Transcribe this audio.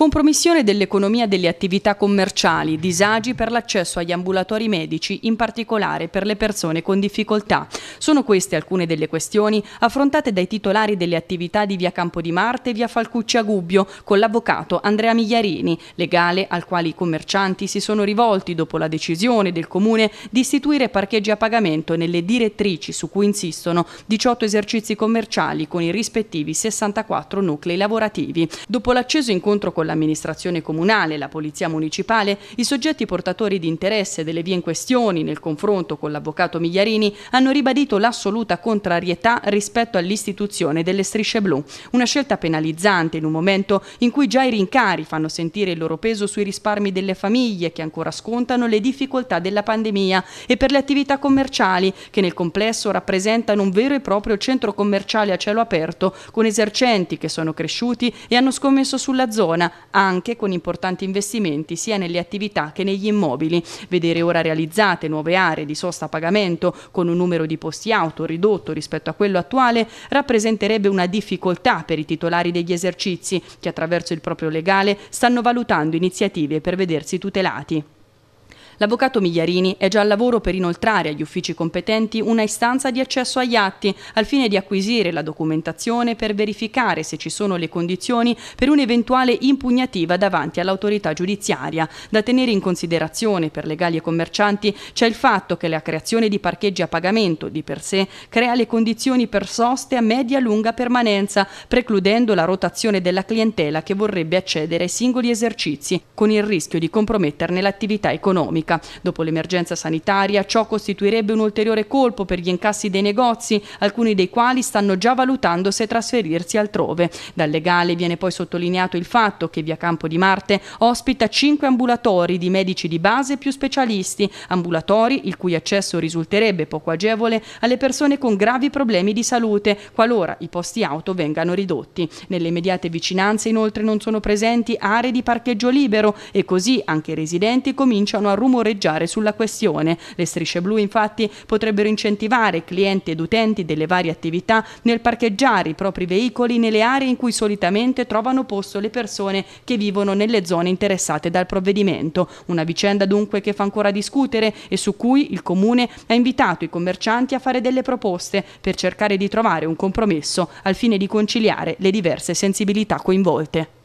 compromissione dell'economia delle attività commerciali, disagi per l'accesso agli ambulatori medici, in particolare per le persone con difficoltà. Sono queste alcune delle questioni affrontate dai titolari delle attività di via Campo di Marte e via Falcucci a Gubbio con l'avvocato Andrea Migliarini, legale al quale i commercianti si sono rivolti dopo la decisione del Comune di istituire parcheggi a pagamento nelle direttrici su cui insistono 18 esercizi commerciali con i rispettivi 64 nuclei lavorativi. Dopo l'acceso incontro con la l'amministrazione comunale, la polizia municipale, i soggetti portatori di interesse delle vie in questione, nel confronto con l'avvocato Migliarini, hanno ribadito l'assoluta contrarietà rispetto all'istituzione delle strisce blu. Una scelta penalizzante in un momento in cui già i rincari fanno sentire il loro peso sui risparmi delle famiglie che ancora scontano le difficoltà della pandemia e per le attività commerciali che nel complesso rappresentano un vero e proprio centro commerciale a cielo aperto con esercenti che sono cresciuti e hanno scommesso sulla zona anche con importanti investimenti sia nelle attività che negli immobili. Vedere ora realizzate nuove aree di sosta a pagamento con un numero di posti auto ridotto rispetto a quello attuale rappresenterebbe una difficoltà per i titolari degli esercizi che attraverso il proprio legale stanno valutando iniziative per vedersi tutelati. L'avvocato Migliarini è già al lavoro per inoltrare agli uffici competenti una istanza di accesso agli atti al fine di acquisire la documentazione per verificare se ci sono le condizioni per un'eventuale impugnativa davanti all'autorità giudiziaria. Da tenere in considerazione per legali e commercianti c'è il fatto che la creazione di parcheggi a pagamento di per sé crea le condizioni per soste a media-lunga permanenza, precludendo la rotazione della clientela che vorrebbe accedere ai singoli esercizi, con il rischio di comprometterne l'attività economica secca. Dopo l'emergenza sanitaria ciò costituirebbe un ulteriore colpo per gli incassi dei negozi, alcuni dei quali stanno già valutando se trasferirsi altrove. Dal legale viene poi sottolineato il fatto che via Campo di Marte ospita cinque ambulatori di medici di base più specialisti, ambulatori il cui accesso risulterebbe poco agevole alle persone con gravi problemi di salute, qualora i posti auto vengano ridotti. Nelle immediate vicinanze inoltre non sono presenti aree di parcheggio libero e così anche i residenti cominciano a rumorare rumoreggiare sulla questione. Le strisce blu infatti potrebbero incentivare clienti ed utenti delle varie attività nel parcheggiare i propri veicoli nelle aree in cui solitamente trovano posto le persone che vivono nelle zone interessate dal provvedimento. Una vicenda dunque che fa ancora discutere e su cui il Comune ha invitato i commercianti a fare delle proposte per cercare di trovare un compromesso al fine di conciliare le diverse sensibilità coinvolte.